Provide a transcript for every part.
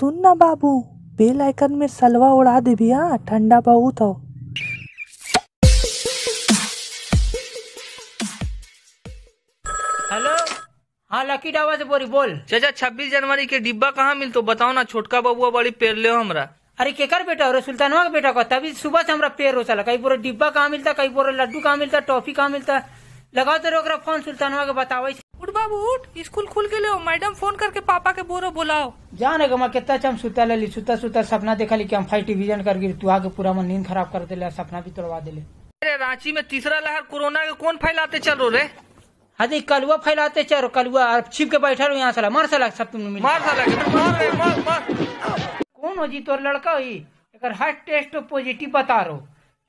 सुन ना बाबू bell icon में सलवा उड़ा दे भैया हाँ, ठंडा बहुत हो हेलो हाँ लकी डावा से बोरी बोल चाचा छब्बीस जनवरी के डिब्बा कहाँ मिल तो बताओ ना छोटका बबुआ बड़ी पेड़ ले हमरा अरे केकर बेटा हो रहे सुल्तानवा का बेटा को तभी सुबह से हमारा पेड़ हो चला कहीं बोरे डिब्बा कहाँ मिलता कहीं बोरे लड्डू कहाँ मिलता टॉफी कहाँ मिलता लगाओ तो फोन सुल्तानवा के बताओ उठ बाबू उठ स्कूल खुल के मैडम फोन करके पापा के बोरो बुलाओ जाने का मैं कितना चम सुता ले ली सुता सुता सपना देखा ली हम फाइव डिवीजन कर गिर तू आगे पूरा मन नींद खराब कर दे सपना भी तोड़वा दे अरे रांची में तीसरा लहर कोरोना के कौन फैलाते चल रो रे अरे कलुआ फैलाते चल कलुआ छिप के बैठा रहो यहाँ सला मर सला सब तुम मार सला कौन हो जी तोर लड़का हुई एक हर टेस्ट पॉजिटिव बता रहो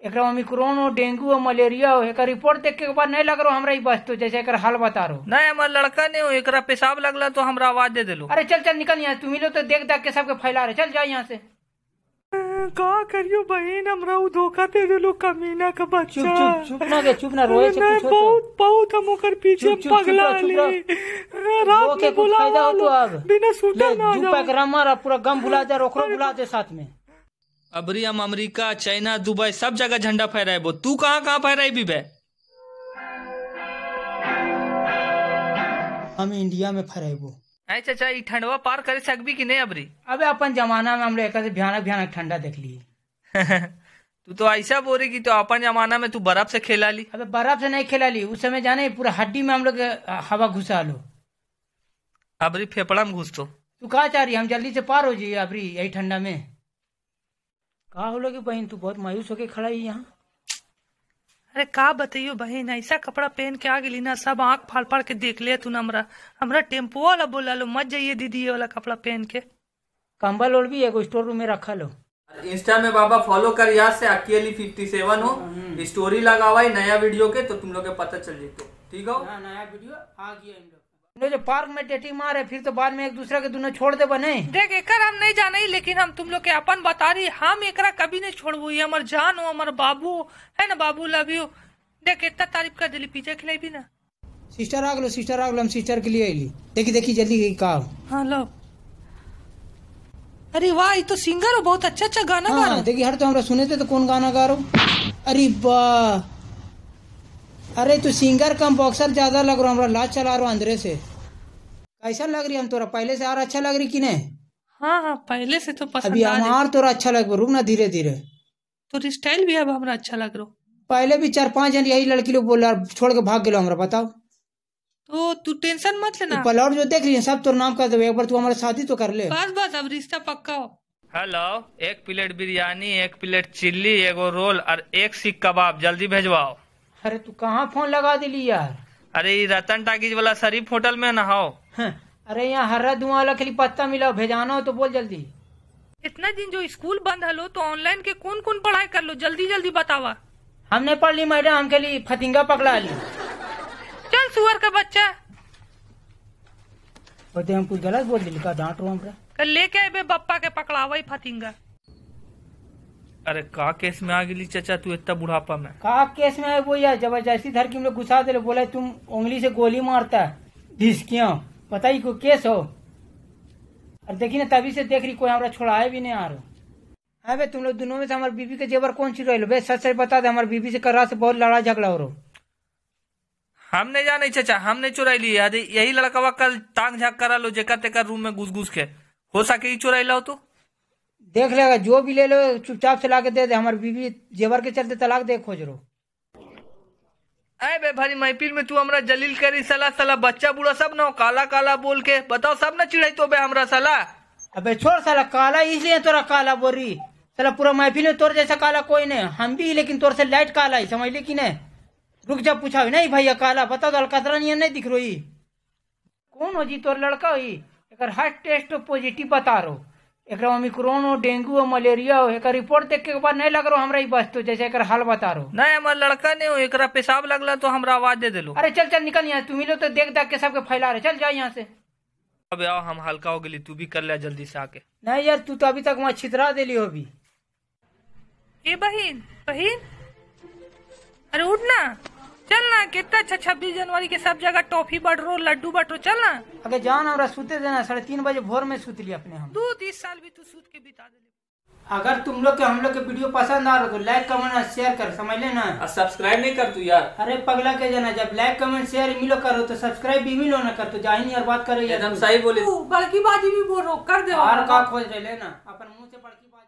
एक ओमिक्रोन हो डेंगू हो मलेरिया हो एक रिपोर्ट देख के बाद नहीं लग रहा हमरा बस तो जैसे एक हाल बता रो नहीं हमारा लड़का नहीं हो एक पेशाब लगला तो हमारा आवाज दे दिलो अरे चल चल निकल यहाँ तुम लोग तो देख देख के सबके फैला रहे चल जाओ यहाँ से अं, का करियो बहन हमरा उ धोखा दे देलो कमीना का बच्चा चुप चुप चुप ना के चुप ना रोए से कुछ बहुत बहुत हम ओकर पीछे पगला ली अं, रात में अब तो बिना सूता ना आ जाओ पूरा गम भुला जा ओकरो भुला दे साथ में अबरी हम अमरीका चाइना दुबई सब जगह झंडा है वो तू कहाँ कहाँ फहराई भी बीबे हम इंडिया में फहराइबो नहीं चाचा ये ठंडवा पार कर सकबी कि नहीं अबरी अबे अपन जमाना में हम लोग एक भयानक भयानक ठंडा देख लिए तू तो ऐसा बोल रही तो अपन जमाना में तू बर्फ से खेला ली अबे बर्फ से नहीं खेला ली उस समय जाने पूरा हड्डी में हम लोग हवा घुसा लो अबरी फेफड़ा में घुस तो तू कहा चाह रही हम जल्दी से पार हो जाइए अबरी यही ठंडा में कहा हो लगे बहन तू बहुत मायूस होके खड़ा ही यहाँ अरे कहा बतइयो बहन ऐसा कपड़ा पहन के आ गई ना सब आंख फाड़ फाड़ के देख लिया तू हमरा हमरा टेम्पो वाला बोला लो मत जाइए दीदी ये वाला कपड़ा पहन के कम्बल और भी एगो स्टोर रूम में रखा लो इंस्टा में बाबा फॉलो कर यहाँ से अकेली फिफ्टी सेवन हो स्टोरी हम्म। लगावा नया वीडियो के तो तुम लोग पता चल जाए ठीक हो हाँ, नया वीडियो आ गया जो तो पार्क में टेटी मारे फिर तो बाद में एक दूसरे के दोनों छोड़ दे बने देख एक हम नहीं जाने ही लेकिन हम तुम लोग के अपन बता रही हम एक कभी नहीं छोड़ ये हमारे जान हो हमारे बाबू है ना बाबू लव यू देख इतना तारीफ कर दिली पीछे खिलाई भी ना सिस्टर आ गलो सिस्टर आ गलो हम सिस्टर के लिए अली देखी देखी जल्दी गई का हाँ लो अरे वाह ये तो सिंगर हो बहुत अच्छा अच्छा गाना गा हाँ, रहा देखी हर तो हमरा सुने थे तो कौन गाना गा रहा हूँ अरे वाह अरे तू सिंगर कम बॉक्सर ज़्यादा लग रहा हमारा लाज चला रहा अंदरे से कैसा लग रही हम तोरा पहले से और अच्छा लग रही कि नहीं हाँ हाँ पहले से तो पसंद अभी हमार तोरा अच्छा लग रुक ना धीरे धीरे तो स्टाइल भी अब हमारा अच्छा लग रहा पहले भी चार पांच जन यही लड़की लोग बोल छोड़ के भाग गए हमारा बताओ तो तू टेंशन मत लेना तो पलौट जो देख रही है सब तो नाम कर दे एक बार तू हमारे शादी तो कर ले बस बस अब रिश्ता पक्का हो हेलो एक प्लेट बिरयानी एक प्लेट चिल्ली एगो रोल और एक सीख कबाब जल्दी भेजवाओ अरे तू कहाँ फोन लगा दिली यार अरे रतन टाकीज वाला शरीफ होटल में नहाओ अरे यहाँ हरा धुआं वाला खाली पत्ता मिला भेजाना हो तो बोल जल्दी इतना दिन जो स्कूल बंद हलो तो ऑनलाइन के कौन कौन पढ़ाई कर लो जल्दी जल्दी बतावा हमने पढ़ ली मैडम हम खेली फतिंगा पकड़ा ली चल सुअर का बच्चा हम कुछ गलत बोल दिल का डांट रहा हूँ लेके आए बप्पा के पकड़ावा फतिंगा अरे का केस में आ गई चाचा तू इतना बुढ़ापा में का केस में वो यार जबरदस्ती धर के हम लोग घुसा दे बोला तुम उंगली से गोली मारता पता ही को केस हो और देखी ना तभी से देख रही कोई हमारा छोड़ाए भी नहीं आ रहा हाँ भाई तुम लोग दोनों में से हमारे बीबी के जेवर कौन सी रहे सच सच बता दे हमारे बीबी से कर्रा से बहुत लड़ा झगड़ा हो रो हम नहीं जाने चाचा हम नहीं चुराई ली यही लड़का कल टांग झाक करा लो जेका तेका रूम में घुस घुस के हो सके ही चुराई तू तो देख लेगा जो भी ले लो चुपचाप से ला के दे दे हमारे बीवी जेवर के चलते तलाक दे खोज रो अरे भाई भाई महफिल में तू हमरा जलील करी सला सला बच्चा बुरा सब ना काला काला बोल के बताओ सब ना चिड़ाई तो बे हमरा सला अबे छोड़ साला काला इसलिए तोरा काला बोल रही साला पूरा महफिल में तोर जैसा काला कोई नहीं हम भी लेकिन तोर से लाइट काला है समझ ली की नहीं रुक जा पूछा नहीं भैया काला बताओ तो अलकतरा नहीं दिख रही कौन हो जी तोर लड़का हुई एक हर टेस्ट पॉजिटिव बता रहा एक ओमिक्रोन हो डेंगू हो मलेरिया हो एक रिपोर्ट देख के बाद नहीं लग रहा हमारा बस्तु तो जैसे एक हाल बता रहो नहीं हमारे लड़का नहीं हो एक पेशाब लगला तो हमारा आवाज दे दिलो अरे चल चल निकल यहाँ तुम लोग तो देख देख के सबके फैला रहे चल जाओ यहाँ से अब आओ हम हल्का हो गए तू भी कर ले जल्दी से आके नहीं यार तू तो अभी तक वहाँ छितरा दिली हो अभी ए बहन बहन अरे उठना चल ना कितना अच्छा छब्बीस जनवरी के सब जगह टॉफी बांटो लड्डू चल ना अगर जान हमारा सूते देना साढ़े तीन बजे भोर में सूत लिया अपने हम दो तीस साल भी तू सूत के बिता दे अगर तुम लोग के हम लोग के वीडियो पसंद आ रहा तो लाइक कमेंट और शेयर कर समझ लेना और सब्सक्राइब नहीं कर तू यार अरे पगला के जाना जब लाइक कमेंट शेयर मिलो करो तो सब्सक्राइब भी मिलो ना कर तो जाही नहीं और बात करो एकदम सही बोले बल्कि बाजी भी बोलो कर दे और का खोज रहे लेना अपन मुँह से बड़की